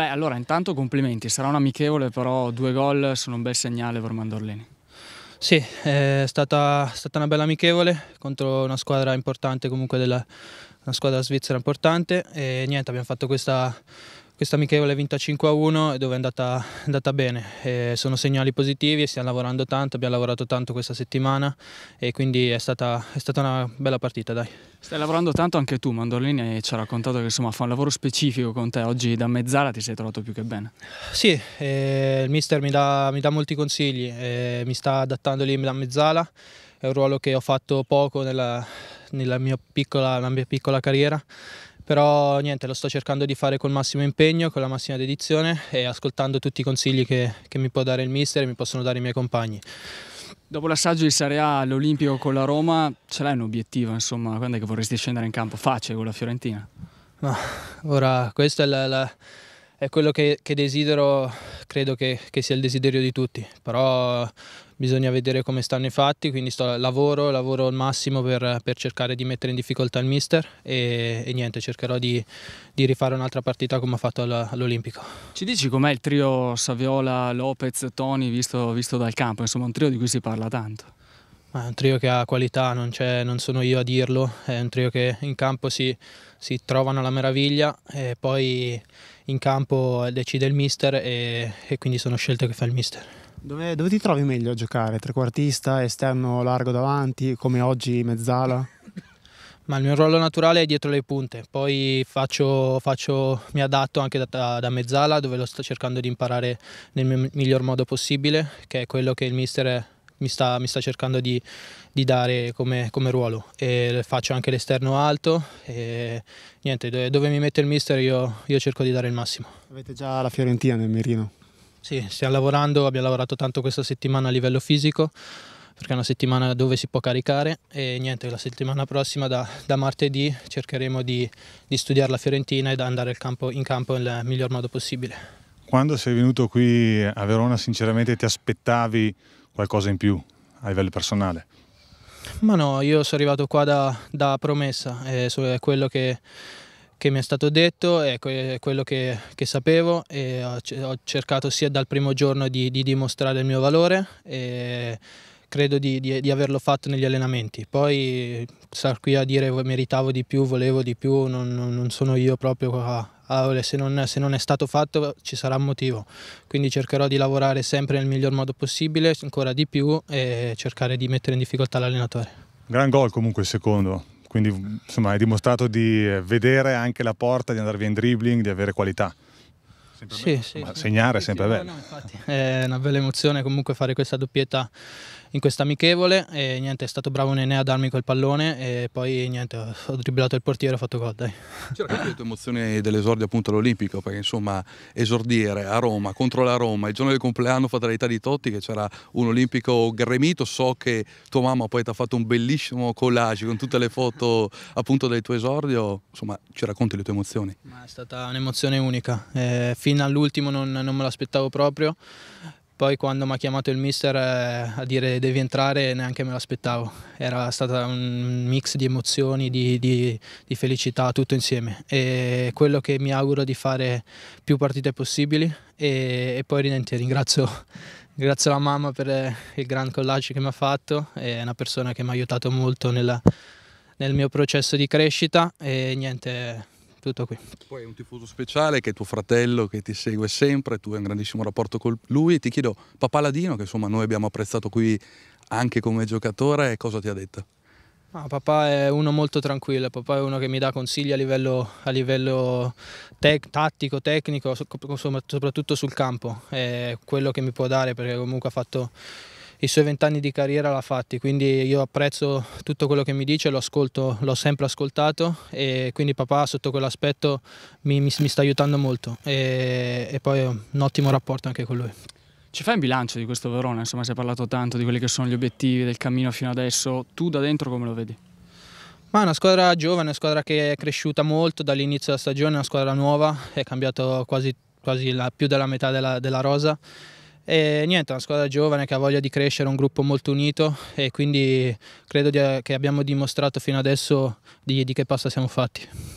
Beh, allora intanto complimenti, sarà un amichevole, però due gol sono un bel segnale per Mandorlini. Sì, è stata, stata una bella amichevole contro una squadra importante comunque della, una squadra svizzera importante e niente, abbiamo fatto questa, questa amichevole è vinta 5-1 a dove è andata, è andata bene, e sono segnali positivi, stiamo lavorando tanto, abbiamo lavorato tanto questa settimana e quindi è stata, è stata una bella partita. Dai. Stai lavorando tanto anche tu, Mandorlini ci ha raccontato che insomma, fa un lavoro specifico con te, oggi da mezz'ala ti sei trovato più che bene. Sì, eh, il mister mi dà, mi dà molti consigli, eh, mi sta adattando lì da mezz'ala, è un ruolo che ho fatto poco nella, nella mia, piccola, nella mia piccola carriera però niente, lo sto cercando di fare col massimo impegno, con la massima dedizione e ascoltando tutti i consigli che, che mi può dare il mister e mi possono dare i miei compagni. Dopo l'assaggio di Serie A all'Olimpico con la Roma, ce l'hai un obiettivo, insomma, quando è che vorresti scendere in campo? Facile con la Fiorentina? No, ora questa è la, la è quello che, che desidero, credo che, che, sia il desiderio di tutti, però bisogna vedere come stanno i fatti, quindi sto, lavoro, lavoro al massimo per, per, cercare di mettere in difficoltà il mister e, e niente, cercherò di, di rifare un'altra partita come ho fatto all'Olimpico. Ci dici com'è il trio Saviola, Lopez, Toni visto, visto dal campo, insomma un trio di cui si parla tanto? Ma è un trio che ha qualità, non, non, sono io a dirlo, è un trio che in campo si, si trovano alla meraviglia e poi in campo decide il mister e, e quindi sono scelte che fa il mister. Dove, dove, ti trovi meglio a giocare? Trequartista, esterno largo davanti, come oggi mezzala? Ma il mio ruolo naturale è dietro le punte, poi faccio, faccio, mi adatto anche da, da mezzala dove lo sto cercando di imparare nel miglior modo possibile, che è quello che il mister è mi sta, mi sta cercando di, di dare come, come, ruolo. E faccio anche l'esterno alto e niente, dove mi mette il mister io, io cerco di dare il massimo. Avete già la Fiorentina nel mirino? Sì, stiamo lavorando, abbiamo lavorato tanto questa settimana a livello fisico perché è una settimana dove si può caricare e niente, la settimana prossima da, da martedì cercheremo di, di, studiare la Fiorentina e di andare campo, in campo nel miglior modo possibile. Quando sei venuto qui a Verona sinceramente ti aspettavi qualcosa in più a livello personale? Ma no, io sono arrivato qua da, da promessa, è quello che, che, mi è stato detto, è quello che, che sapevo e ho, cercato sia dal primo giorno di, di dimostrare il mio valore e credo di, di, di, averlo fatto negli allenamenti. Poi star qui a dire meritavo di più, volevo di più, non, non sono io proprio a, allora, ah, se, non, se non è stato fatto ci sarà un motivo, quindi cercherò di lavorare sempre nel miglior modo possibile, ancora di più e cercare di mettere in difficoltà l'allenatore. Gran gol comunque il secondo, quindi insomma hai dimostrato di vedere anche la porta, di andare via in dribbling, di avere qualità. Sì, sì, segnare sì, è sempre bello. No, no, è una bella emozione comunque fare questa doppietta in questa amichevole e niente, è stato bravo Nene a darmi quel pallone e poi niente, ho dribblato il portiere e ho fatto gol. Dai. C'era cioè, anche le tue emozioni dell'esordio appunto all'Olimpico, perché insomma esordire a Roma, contro la Roma, il giorno del compleanno fatalità di Totti che c'era un Olimpico gremito, so che tua mamma poi ti ha fatto un bellissimo collage con tutte le foto appunto del tuo esordio, insomma ci racconti le tue emozioni. Ma è stata un'emozione unica, eh, fino all'ultimo non, non me l'aspettavo proprio. Poi quando mi ha chiamato il mister eh, a dire devi entrare neanche me l'aspettavo. Era stato un mix di emozioni, di, di, di, felicità, tutto insieme. E quello che mi auguro di fare più partite possibili e, e poi niente, ringrazio, ringrazio, la mamma per eh, il gran collage che mi ha fatto. È una persona che mi ha aiutato molto nella, nel mio processo di crescita e niente tutto qui. Poi è un tifoso speciale che è tuo fratello che ti segue sempre, tu hai un grandissimo rapporto con lui. Ti chiedo, papà Ladino, che insomma noi abbiamo apprezzato qui anche come giocatore, cosa ti ha detto? Ah, papà è uno molto tranquillo, papà è uno che mi dà consigli a livello, a livello tec tattico, tecnico, so soprattutto sul campo, è quello che mi può dare perché comunque ha fatto i suoi vent'anni di carriera l'ha fatti, quindi io apprezzo tutto quello che mi dice, l'ho sempre ascoltato e quindi papà sotto quell'aspetto mi, mi, mi, sta aiutando molto e, e poi ho un ottimo rapporto anche con lui. Ci fai un bilancio di questo Verona? Insomma, si è parlato tanto di quelli che sono gli obiettivi del cammino fino adesso. Tu da dentro come lo vedi? Ma è una squadra giovane, una squadra che è cresciuta molto dall'inizio della stagione, una squadra nuova, è cambiato quasi, quasi la, più della metà della, della rosa e niente, una squadra giovane che ha voglia di crescere, un gruppo molto unito e quindi credo di, che abbiamo dimostrato fino adesso di, di che pasta siamo fatti.